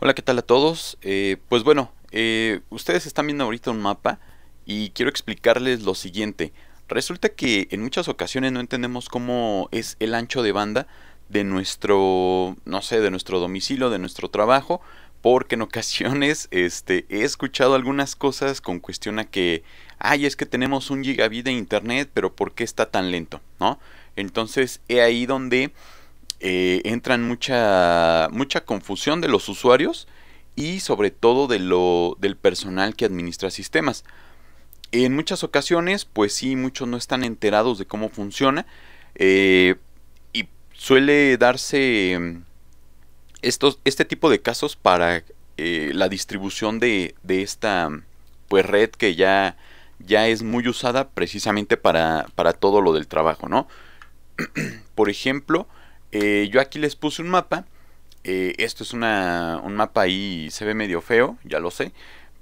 Hola, ¿qué tal a todos? Eh, pues bueno, eh, ustedes están viendo ahorita un mapa y quiero explicarles lo siguiente. Resulta que en muchas ocasiones no entendemos cómo es el ancho de banda de nuestro, no sé, de nuestro domicilio, de nuestro trabajo, porque en ocasiones este, he escuchado algunas cosas con cuestión a que, ay, es que tenemos un gigabit de internet, pero ¿por qué está tan lento? ¿No? Entonces, he ahí donde eh, entran mucha, mucha confusión de los usuarios y sobre todo de lo, del personal que administra sistemas. En muchas ocasiones, pues sí, muchos no están enterados de cómo funciona eh, y suele darse mm, estos, este tipo de casos para eh, la distribución de, esta mm, pues, red que ya, ya es muy usada precisamente para, todo lo del trabajo, Por ejemplo, eh, yo aquí les puse un mapa. Eh, esto es una, un mapa ahí, se ve medio feo, ya lo sé.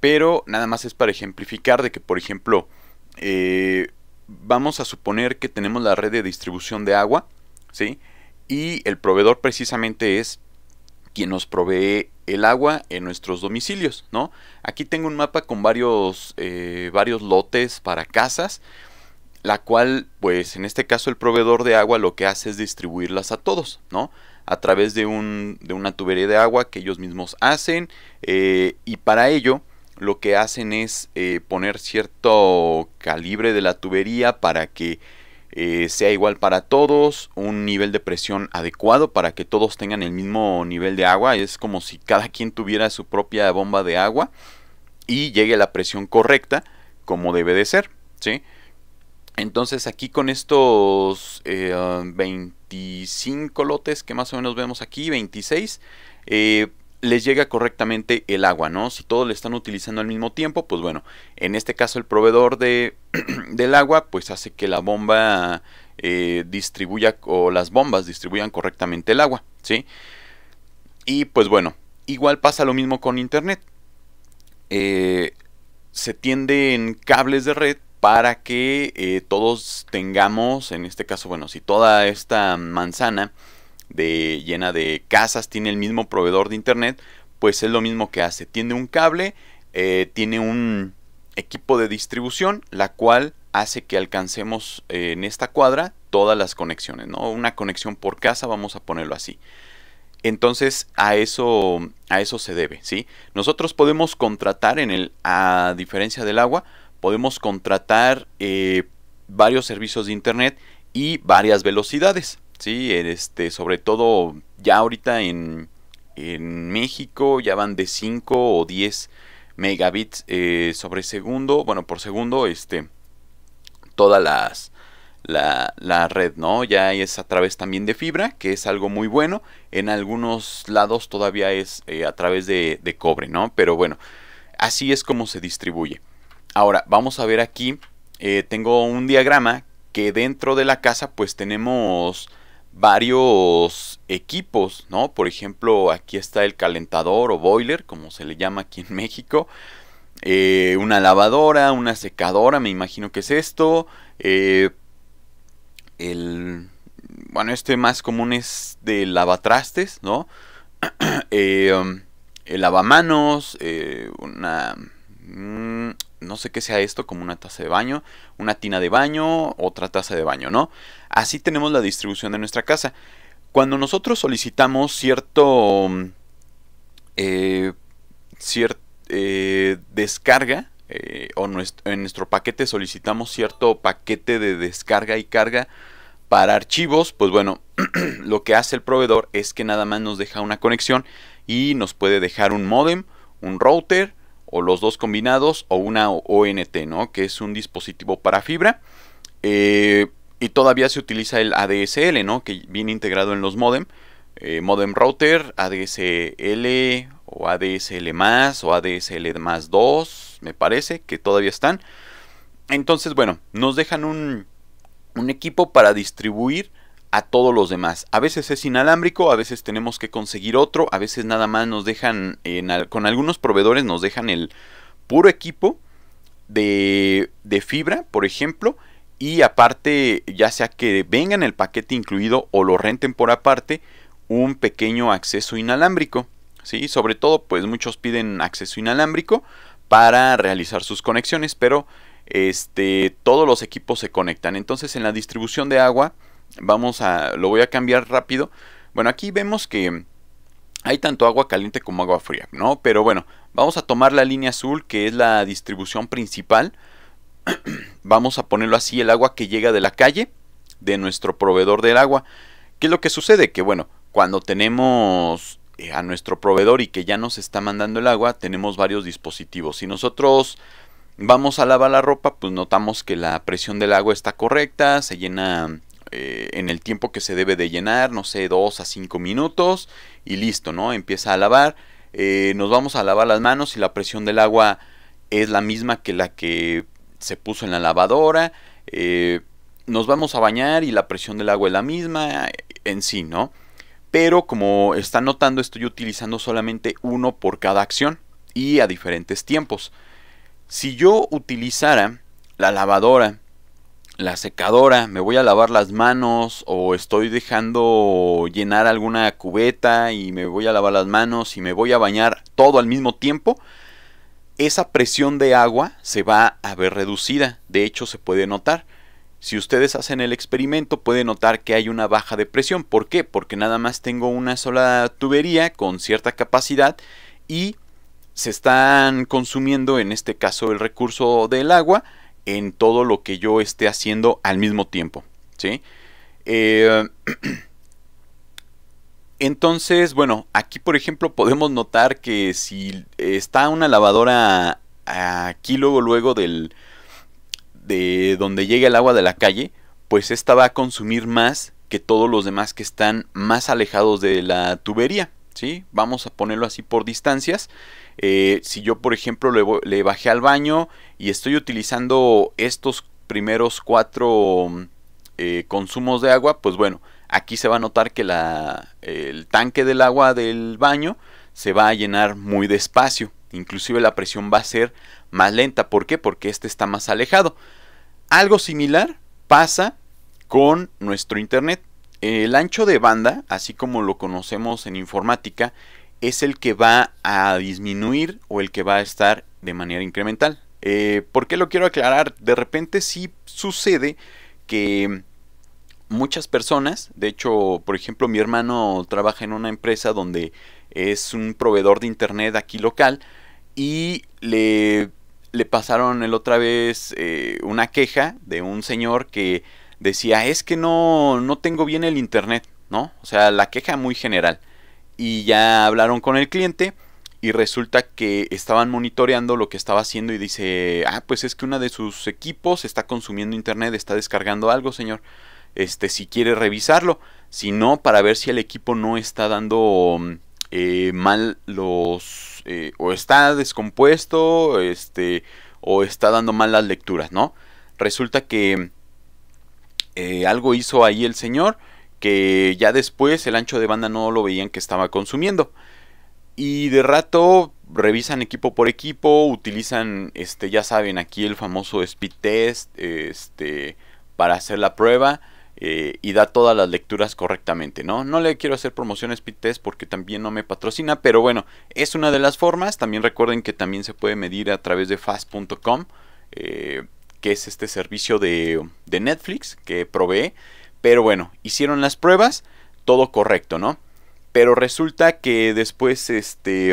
Pero nada más es para ejemplificar de que, por ejemplo, eh, vamos a suponer que tenemos la red de distribución de agua, ¿sí? Y el proveedor precisamente es quien nos provee el agua en nuestros domicilios, ¿no? Aquí tengo un mapa con varios, varios lotes para casas la cual, pues en este caso el proveedor de agua lo que hace es distribuirlas a todos, ¿no? A través de, una tubería de agua que ellos mismos hacen eh, y para ello lo que hacen es eh, poner cierto calibre de la tubería para que eh, sea igual para todos, un nivel de presión adecuado para que todos tengan el mismo nivel de agua, es como si cada quien tuviera su propia bomba de agua y llegue a la presión correcta como debe de ser, ¿sí? Entonces aquí con estos 25 eh, um, lotes que más o menos vemos aquí, 26, eh, les llega correctamente el agua, ¿no? Si todos le están utilizando al mismo tiempo, pues bueno, en este caso el proveedor de, del agua, pues hace que la bomba eh, distribuya o las bombas distribuyan correctamente el agua, ¿sí? Y pues bueno, igual pasa lo mismo con Internet. se tienden cables de red para que eh, todos tengamos, en este caso, bueno, si toda esta manzana de, llena de casas tiene el mismo proveedor de internet, pues es lo mismo que hace. Tiene un cable, eh, tiene un equipo de distribución, la cual hace que alcancemos eh, en esta cuadra todas las conexiones, ¿no? Una conexión por casa, vamos a ponerlo así. Entonces a eso, a eso se debe, ¿sí? Nosotros podemos contratar en el, a diferencia del agua, podemos contratar eh, varios servicios de internet y varias velocidades. ¿sí? Este, sobre todo ya ahorita en, México ya van de 5 o 10 megabits eh, sobre segundo, bueno, por segundo, este, toda las, la, red, ¿no? Ya es a través también de fibra, que es algo muy bueno. En algunos lados todavía es eh, a través de, de cobre, ¿no? Pero bueno, así es como se distribuye. Ahora, vamos a ver aquí, eh, tengo un diagrama que dentro de la casa pues tenemos varios equipos, ¿no? Por ejemplo, aquí está el calentador o boiler, como se le llama aquí en México. Eh, una lavadora, una secadora, me imagino que es esto. Eh, el, bueno, este más común es de lavatrastes, ¿no? Um, el lavamanos, una... Mm, no sé qué sea esto, como una taza de baño, una tina de baño, otra taza de baño, ¿no? Así tenemos la distribución de nuestra casa. Cuando nosotros solicitamos cierto... Mm, eh, eh, descarga, eh, o en nuestro paquete solicitamos cierto paquete de descarga y carga para archivos, pues bueno, lo que hace el proveedor es que nada más nos deja una conexión y nos puede dejar un modem, un router, o los dos combinados o una ONT, ¿no? Que es un dispositivo para fibra. Eh, y todavía se utiliza el ADSL, Que viene integrado en los modem. Eh, modem router, ADSL o ADSL más o ADSL más 2, me parece que todavía están. Entonces, bueno, nos dejan un, un equipo para distribuir a todos los demás. A veces es inalámbrico, a veces tenemos que conseguir otro, a veces nada más nos dejan, con algunos proveedores nos dejan el puro equipo de, fibra, por ejemplo, y aparte, ya sea que vengan el paquete incluido o lo renten por aparte, un pequeño acceso inalámbrico. ¿sí? Sobre todo, pues muchos piden acceso inalámbrico para realizar sus conexiones, pero este, todos los equipos se conectan. Entonces, en la distribución de agua, Vamos a, lo voy a cambiar rápido. Bueno, aquí vemos que hay tanto agua caliente como agua fría, ¿no? Pero bueno, vamos a tomar la línea azul que es la distribución principal. vamos a ponerlo así, el agua que llega de la calle, de nuestro proveedor del agua. ¿Qué es lo que sucede? Que bueno, cuando tenemos eh, a nuestro proveedor y que ya nos está mandando el agua, tenemos varios dispositivos. Si nosotros vamos a lavar la ropa, pues notamos que la presión del agua está correcta, se llena eh, en el tiempo que se debe de llenar, no sé, 2 a 5 minutos y listo, ¿no? Empieza a lavar. Eh, nos vamos a lavar las manos y la presión del agua es la misma que la que se puso en la lavadora. Eh, nos vamos a bañar y la presión del agua es la misma en sí, ¿no? Pero como está notando, estoy utilizando solamente uno por cada acción y a diferentes tiempos. Si yo utilizara la lavadora la secadora, me voy a lavar las manos o estoy dejando llenar alguna cubeta y me voy a lavar las manos y me voy a bañar todo al mismo tiempo, esa presión de agua se va a ver reducida. De hecho, se puede notar. Si ustedes hacen el experimento, pueden notar que hay una baja de presión. ¿Por qué? Porque nada más tengo una sola tubería con cierta capacidad y se están consumiendo, en este caso, el recurso del agua en todo lo que yo esté haciendo al mismo tiempo. ¿sí? Eh, entonces, bueno, aquí por ejemplo podemos notar que si está una lavadora aquí luego, luego del, de donde llega el agua de la calle, pues esta va a consumir más que todos los demás que están más alejados de la tubería. ¿sí? Vamos a ponerlo así por distancias. Eh, si yo, por ejemplo, le, bajé al baño y estoy utilizando estos primeros cuatro eh, consumos de agua, pues bueno, aquí se va a notar que el tanque del agua del baño se va a llenar muy despacio. Inclusive la presión va a ser más lenta. ¿Por qué? Porque este está más alejado. Algo similar pasa con nuestro Internet. El ancho de banda, así como lo conocemos en informática, es el que va a disminuir o el que va a estar de manera incremental. Eh, ¿Por qué lo quiero aclarar? De repente sí sucede que muchas personas, de hecho, por ejemplo, mi hermano trabaja en una empresa donde es un proveedor de internet aquí local y le, pasaron el otra vez eh, una queja de un señor que decía, es que no, no tengo bien el internet, ¿no? O sea, la queja muy general y ya hablaron con el cliente y resulta que estaban monitoreando lo que estaba haciendo y dice, ah, pues es que uno de sus equipos está consumiendo internet, está descargando algo, señor. Este, si quiere revisarlo, si no, para ver si el equipo no está dando eh, mal los... Eh, o está descompuesto, este, o está dando mal las lecturas, ¿no? Resulta que eh, algo hizo ahí el señor que ya después el ancho de banda no lo veían que estaba consumiendo. Y de rato revisan equipo por equipo, utilizan, este, ya saben, aquí el famoso speed test este, para hacer la prueba eh, y da todas las lecturas correctamente, ¿no? No le quiero hacer promoción a speed test porque también no me patrocina, pero bueno, es una de las formas. También recuerden que también se puede medir a través de fast.com, eh, que es este servicio de, de Netflix que provee. Pero bueno, hicieron las pruebas, todo correcto, ¿no? Pero resulta que después este,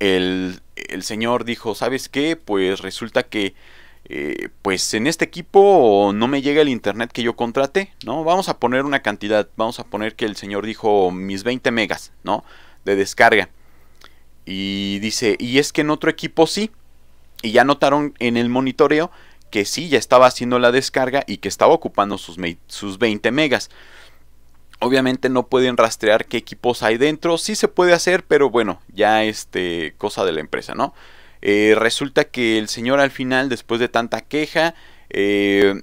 el, el, señor dijo, ¿sabes qué? Pues resulta que, eh, pues en este equipo no me llega el internet que yo contraté, ¿no? Vamos a poner una cantidad, vamos a poner que el señor dijo mis 20 megas, ¿no? De descarga. Y dice, y es que en otro equipo sí. Y ya notaron en el monitoreo que sí ya estaba haciendo la descarga y que estaba ocupando sus, sus 20 megas. Obviamente no pueden rastrear qué equipos hay dentro, sí se puede hacer, pero bueno, ya este cosa de la empresa, ¿no? Eh, resulta que el señor al final, después de tanta queja, eh,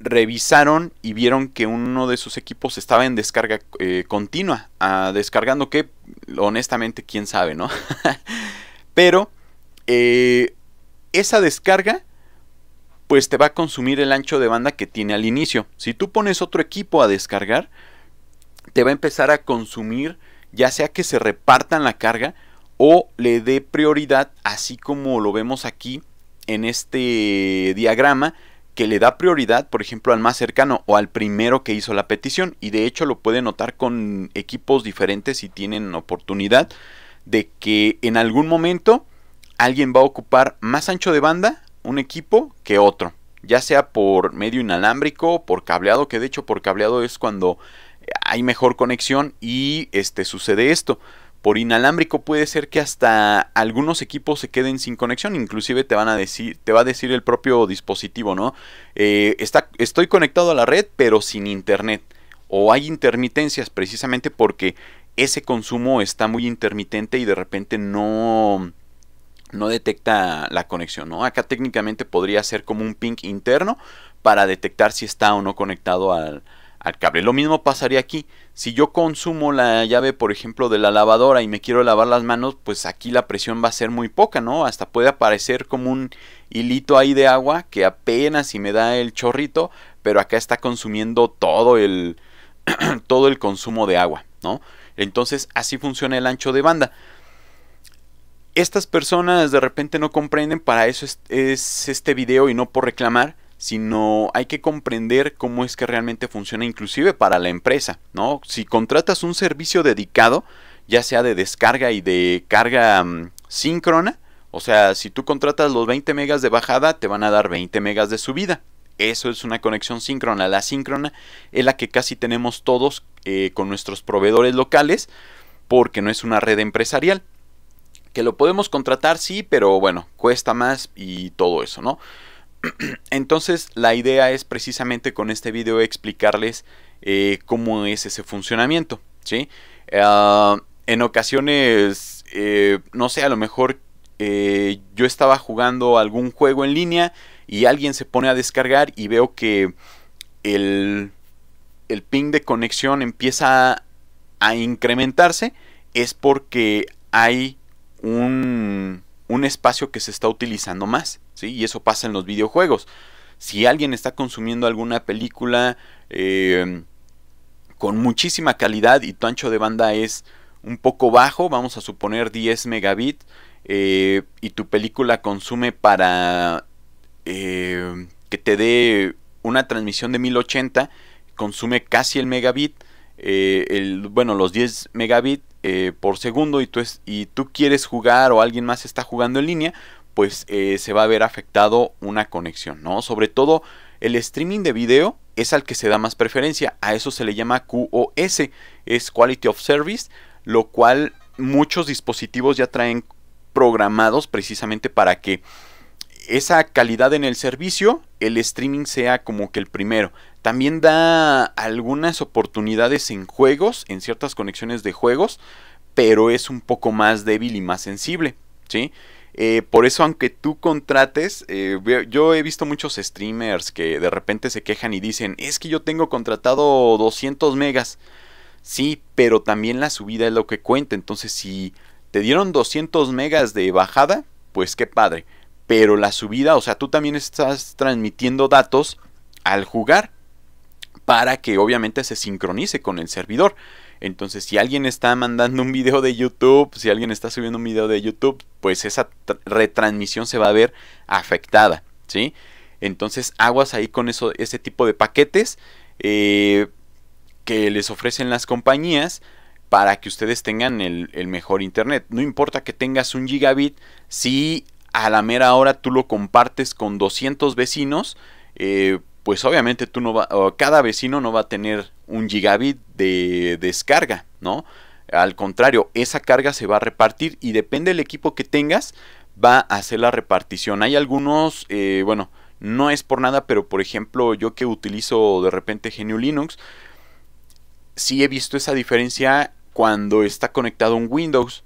revisaron y vieron que uno de sus equipos estaba en descarga eh, continua, ah, descargando que honestamente quién sabe, ¿no? Pero esa descarga pues te va a consumir el ancho de banda que tiene al inicio. Si tú pones otro equipo a descargar, te va a empezar a consumir ya sea que se repartan la carga o le dé prioridad, así como lo vemos aquí en este diagrama, que le da prioridad, por ejemplo, al más cercano o al primero que hizo la petición. Y de hecho lo puede notar con equipos diferentes si tienen oportunidad de que en algún momento alguien va a ocupar más ancho de banda un equipo que otro, ya sea por medio inalámbrico, por cableado, que de hecho por cableado es cuando hay mejor conexión y este sucede esto. Por inalámbrico puede ser que hasta algunos equipos se queden sin conexión, inclusive te van a decir, te va a decir el propio dispositivo, ¿no? Eh, está, estoy conectado a la red, pero sin internet. O hay intermitencias, precisamente porque ese consumo está muy intermitente y de repente no, no detecta la conexión, ¿no? Acá técnicamente podría ser como un ping interno para detectar si está o no conectado al, cable. Lo mismo pasaría aquí. Si yo consumo la llave, por ejemplo, de la lavadora y me quiero lavar las manos, pues aquí la presión va a ser muy poca, ¿no? Hasta puede aparecer como un hilito ahí de agua que apenas si me da el chorrito, pero acá está consumiendo todo el todo el consumo de agua, ¿no? Entonces, así funciona el ancho de banda estas personas de repente no comprenden, para eso es, este video y no por reclamar, sino hay que comprender cómo es que realmente funciona inclusive para la empresa, ¿no? Si contratas un servicio dedicado, ya sea de descarga y de carga mm, síncrona, o sea, si tú contratas los 20 megas de bajada, te van a dar 20 megas de subida. Eso es una conexión síncrona. La síncrona es la que casi tenemos todos eh, con nuestros proveedores locales porque no es una red empresarial que lo podemos contratar, sí, pero bueno, cuesta más y todo eso, ¿no? Entonces la idea es precisamente con este video explicarles eh, cómo es ese funcionamiento, ¿sí? Ah, en ocasiones, eh, no sé, a lo mejor eh, yo estaba jugando algún juego en línea y alguien se pone a descargar y veo que el, el ping de conexión empieza a incrementarse, es porque hay un, espacio que se está utilizando más, ¿sí? Y eso pasa en los videojuegos. Si alguien está consumiendo alguna película em, con muchísima calidad y tu ancho de banda es un poco bajo, vamos a suponer 10 megabit eh, y tu película consume para em, que te dé una transmisión de 1080, consume casi el megabit, eh, el, bueno, los 10 megabit eh, por segundo y tú, quieres jugar o alguien más está jugando en línea, pues eh, se va a ver afectado una conexión, ¿no? Sobre todo el streaming de video es al que se da más preferencia, a eso se le llama QoS, es Quality of Service, lo cual muchos dispositivos ya traen programados precisamente para que esa calidad en el servicio, el streaming sea como que el primero. También da algunas oportunidades en juegos, en ciertas conexiones de juegos, pero es un poco más débil y más sensible, ¿sí? Eh, por eso, aunque tú contrates, eh, yo he visto muchos streamers que de repente se quejan y dicen, es que yo tengo contratado 200 megas. Sí, pero también la subida es lo que cuenta. Entonces, si te dieron 200 megas de bajada, pues qué padre pero la subida, o sea, tú también estás transmitiendo datos al jugar para que obviamente se sincronice con el servidor. Entonces, si alguien está mandando un video de YouTube, si alguien está subiendo un video de YouTube, pues esa retransmisión se va a ver afectada, ¿sí? Entonces, aguas ahí con eso, ese tipo de paquetes eh, que les ofrecen las compañías para que ustedes tengan el, el, mejor internet. No importa que tengas un gigabit, si a la mera hora tú lo compartes con 200 vecinos, eh, pues obviamente tú no cada vecino no va a tener un gigabit de descarga, ¿no? Al contrario, esa carga se va a repartir y depende del equipo que tengas, va a hacer la repartición. Hay algunos, eh, bueno, no es por nada, pero por ejemplo, yo que utilizo de repente Genio Linux, Si he visto esa diferencia cuando está conectado un Windows.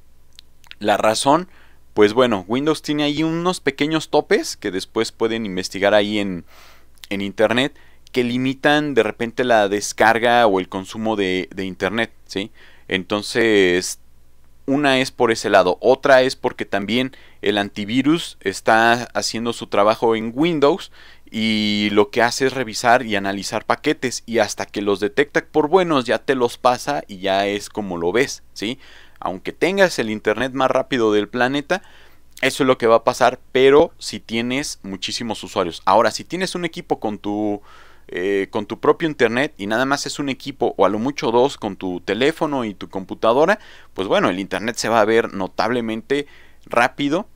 La razón pues bueno, Windows tiene ahí unos pequeños topes que después pueden investigar ahí en, Internet que limitan de repente la descarga o el consumo de, de Internet, ¿sí? Entonces, una es por ese lado, otra es porque también el antivirus está haciendo su trabajo en Windows y lo que hace es revisar y analizar paquetes y hasta que los detecta por buenos ya te los pasa y ya es como lo ves, ¿sí? aunque tengas el internet más rápido del planeta, eso es lo que va a pasar, pero si tienes muchísimos usuarios. Ahora, si tienes un equipo con tu, eh, con tu propio internet y nada más es un equipo o a lo mucho dos con tu teléfono y tu computadora, pues bueno, el internet se va a ver notablemente rápido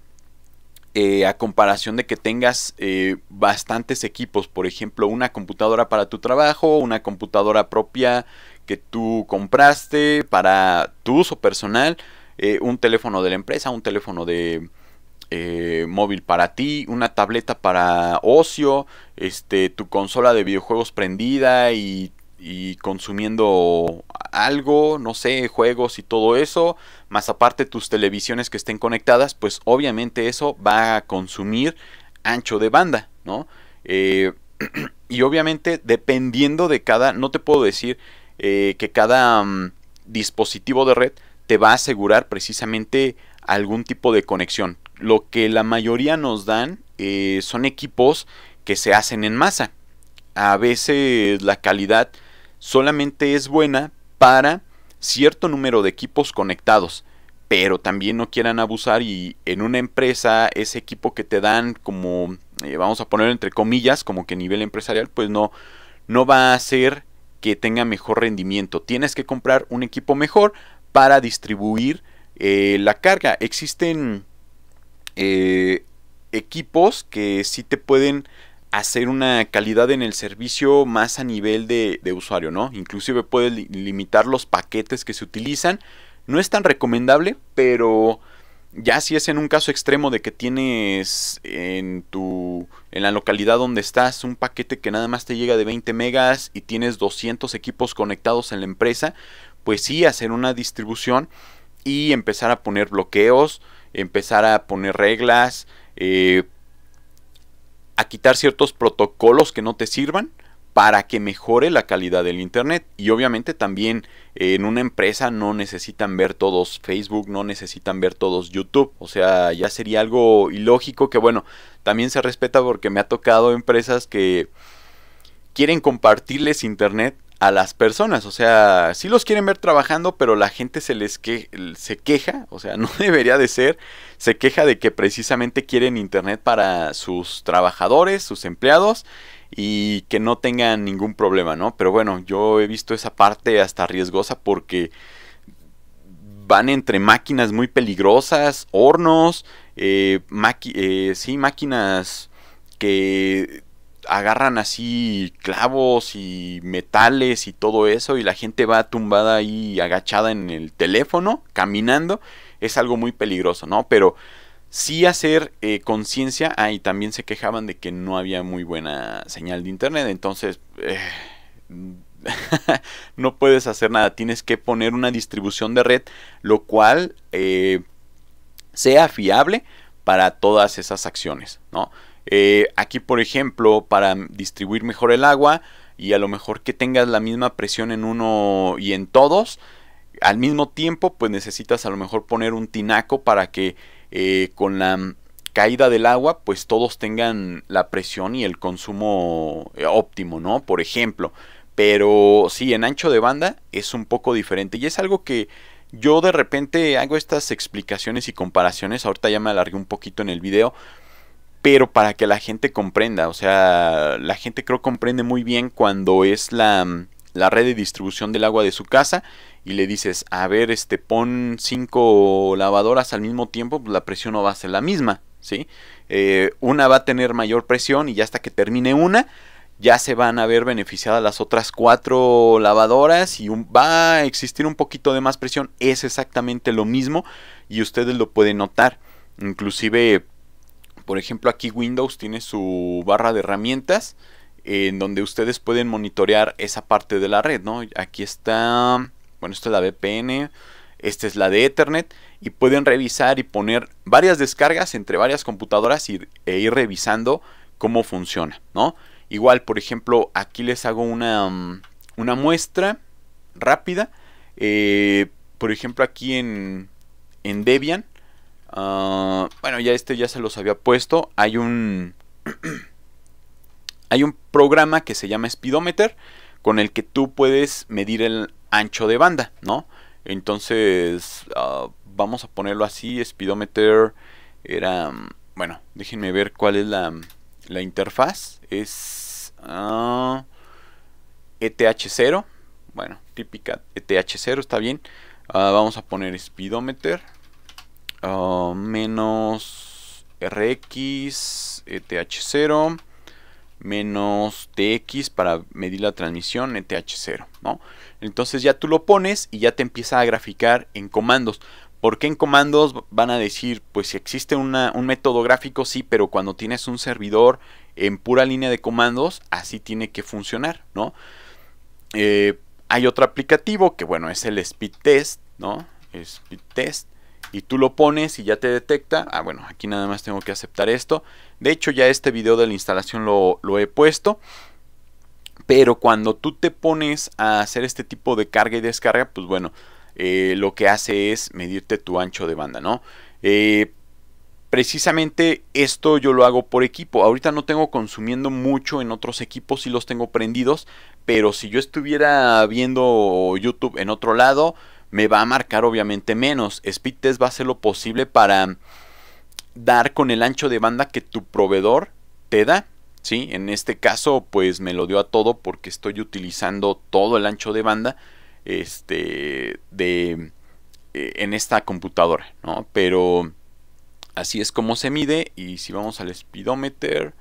eh, a comparación de que tengas eh, bastantes equipos, por ejemplo, una computadora para tu trabajo, una computadora propia, que tú compraste para tu uso personal, eh, un teléfono de la empresa, un teléfono de eh, móvil para ti, una tableta para ocio, este, tu consola de videojuegos prendida y, consumiendo algo, no sé, juegos y todo eso, más aparte tus televisiones que estén conectadas, pues obviamente eso va a consumir ancho de banda, ¿no? Eh, y obviamente dependiendo de cada, no te puedo decir eh, que cada mm, dispositivo de red te va a asegurar precisamente algún tipo de conexión. Lo que la mayoría nos dan eh, son equipos que se hacen en masa. A veces la calidad solamente es buena para cierto número de equipos conectados, pero también no quieran abusar y en una empresa ese equipo que te dan como, eh, vamos a poner entre comillas, como que nivel empresarial, pues no, no va a ser que tenga mejor rendimiento. Tienes que comprar un equipo mejor para distribuir eh, la carga. Existen eh, equipos que sí te pueden hacer una calidad en el servicio más a nivel de, usuario, ¿no? Inclusive puedes limitar los paquetes que se utilizan. No es tan recomendable, pero ya si es en un caso extremo de que tienes en tu en la localidad donde estás un paquete que nada más te llega de 20 megas y tienes 200 equipos conectados en la empresa, pues sí hacer una distribución y empezar a poner bloqueos, empezar a poner reglas, eh, a quitar ciertos protocolos que no te sirvan para que mejore la calidad del Internet. Y obviamente también eh, en una empresa no necesitan ver todos Facebook, no necesitan ver todos YouTube. O sea, ya sería algo ilógico que bueno, también se respeta porque me ha tocado empresas que quieren compartirles Internet a las personas, o sea, si los quieren ver trabajando, pero la gente se les se queja, o sea, no debería de ser, se queja de que precisamente quieren internet para sus trabajadores, sus empleados y que no tengan ningún problema, ¿no? Pero bueno, yo he visto esa parte hasta riesgosa porque van entre máquinas muy peligrosas, hornos, eh, eh, sí, máquinas que agarran así clavos y metales y todo eso y la gente va tumbada ahí agachada en el teléfono, caminando, es algo muy peligroso, ¿no? Pero sí hacer eh, conciencia. Ah, y también se quejaban de que no había muy buena señal de internet. Entonces, eh, no puedes hacer nada. Tienes que poner una distribución de red, lo cual eh, sea fiable para todas esas acciones, ¿no? aquí, por ejemplo, para distribuir mejor el agua y a lo mejor que tengas la misma presión en uno y en todos, al mismo tiempo, pues necesitas a lo mejor poner un tinaco para que eh, con la caída del agua, pues todos tengan la presión y el consumo eh, óptimo, ¿no? Por ejemplo. Pero sí, en ancho de banda es un poco diferente y es algo que yo de repente hago estas explicaciones y comparaciones, ahorita ya me alargué un poquito en el video, pero para que la gente comprenda, o sea, la gente creo comprende muy bien cuando es la la red de distribución del agua de su casa y le dices, a ver, este, pon cinco lavadoras al mismo tiempo, pues la presión no va a ser la misma, ¿sí? Eh, una va a tener mayor presión y ya hasta que termine una, ya se van a ver beneficiadas las otras cuatro lavadoras y va a existir un poquito de más presión. Es exactamente lo mismo y ustedes lo pueden notar. Inclusive, por ejemplo, aquí Windows tiene su barra de herramientas en donde ustedes pueden monitorear esa parte de la red, ¿no? Aquí está, bueno, esta es la VPN, esta es la de Ethernet y pueden revisar y poner varias descargas entre varias computadoras y, e ir revisando cómo funciona, ¿no? Igual, por ejemplo, aquí les hago una, mm, una muestra rápida. Eh, por ejemplo, aquí en, en Debian, ah, bueno, ya este ya se los había puesto, hay un... Hay un programa que se llama Speedometer con el que tú puedes medir el ancho de banda, ¿no? Entonces, ah, vamos a ponerlo así, Speedometer era, bueno, déjenme ver cuál es la, interfaz, es ah, ETH0, bueno, típica ETH0, está bien, ah, vamos a poner Speedometer, menos RX, ETH0, menos tx para medir la transmisión eth0, ¿no? Entonces ya tú lo pones y ya te empieza a graficar en comandos. ¿Por qué en comandos van a decir, pues si existe un método gráfico, sí, pero cuando tienes un servidor en pura línea de comandos, así tiene que funcionar, ¿no? Eh, hay otro aplicativo que, bueno, es el Speed Test, ¿no? Speed Test, y tú lo pones y ya te detecta. Ah, bueno, aquí nada más tengo que aceptar esto. De hecho, ya este video de la instalación lo, he puesto. Pero cuando tú te pones a hacer este tipo de carga y descarga, pues bueno, eh, lo que hace es medirte tu ancho de banda, ¿no? Eh, precisamente esto yo lo hago por equipo. Ahorita no tengo consumiendo mucho en otros equipos, y los tengo prendidos, pero si yo estuviera viendo YouTube en otro lado, me va a marcar obviamente menos. Speed Test va a hacer lo posible para dar con el ancho de banda que tu proveedor te da. ¿sí? En este caso, pues me lo dio a todo porque estoy utilizando todo el ancho de banda este, de, eh, en esta computadora. ¿no? Pero así es como se mide. Y si vamos al speedometer,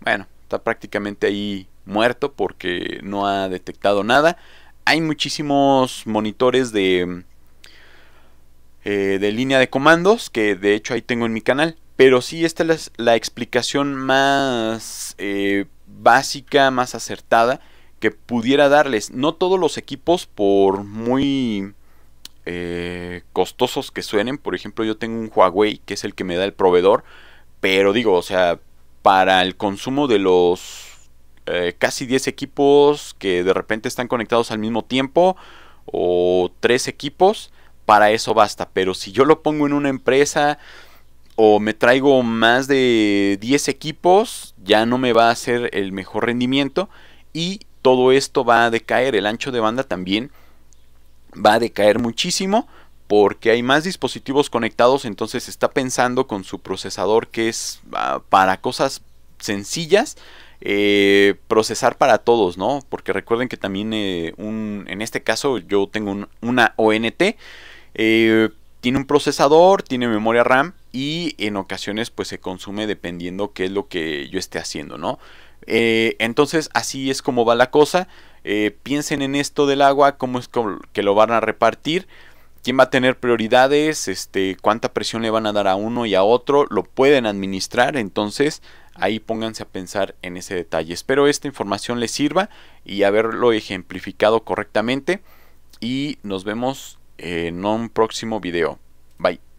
bueno, está prácticamente ahí muerto porque no ha detectado nada hay muchísimos monitores de, eh, de línea de comandos, que de hecho ahí tengo en mi canal. Pero sí, esta es la explicación más eh, básica, más acertada que pudiera darles. No todos los equipos, por muy eh, costosos que suenen, por ejemplo, yo tengo un Huawei, que es el que me da el proveedor, pero digo, o sea, para el consumo de los eh, casi 10 equipos que de repente están conectados al mismo tiempo o 3 equipos, para eso basta. Pero si yo lo pongo en una empresa o me traigo más de 10 equipos, ya no me va a hacer el mejor rendimiento y todo esto va a decaer, el ancho de banda también va a decaer muchísimo porque hay más dispositivos conectados, entonces está pensando con su procesador que es ah, para cosas sencillas, eh, procesar para todos, ¿no? Porque recuerden que también eh, en este caso yo tengo una ONT, eh, tiene un procesador, tiene memoria RAM y en ocasiones pues se consume dependiendo qué es lo que yo esté haciendo, ¿no? entonces así es como va la cosa. piensen en esto del agua, cómo es que lo van a repartir quién va a tener prioridades, este, cuánta presión le van a dar a uno y a otro, lo pueden administrar, entonces ahí pónganse a pensar en ese detalle. Espero esta información les sirva y haberlo ejemplificado correctamente y nos vemos en un próximo video. Bye.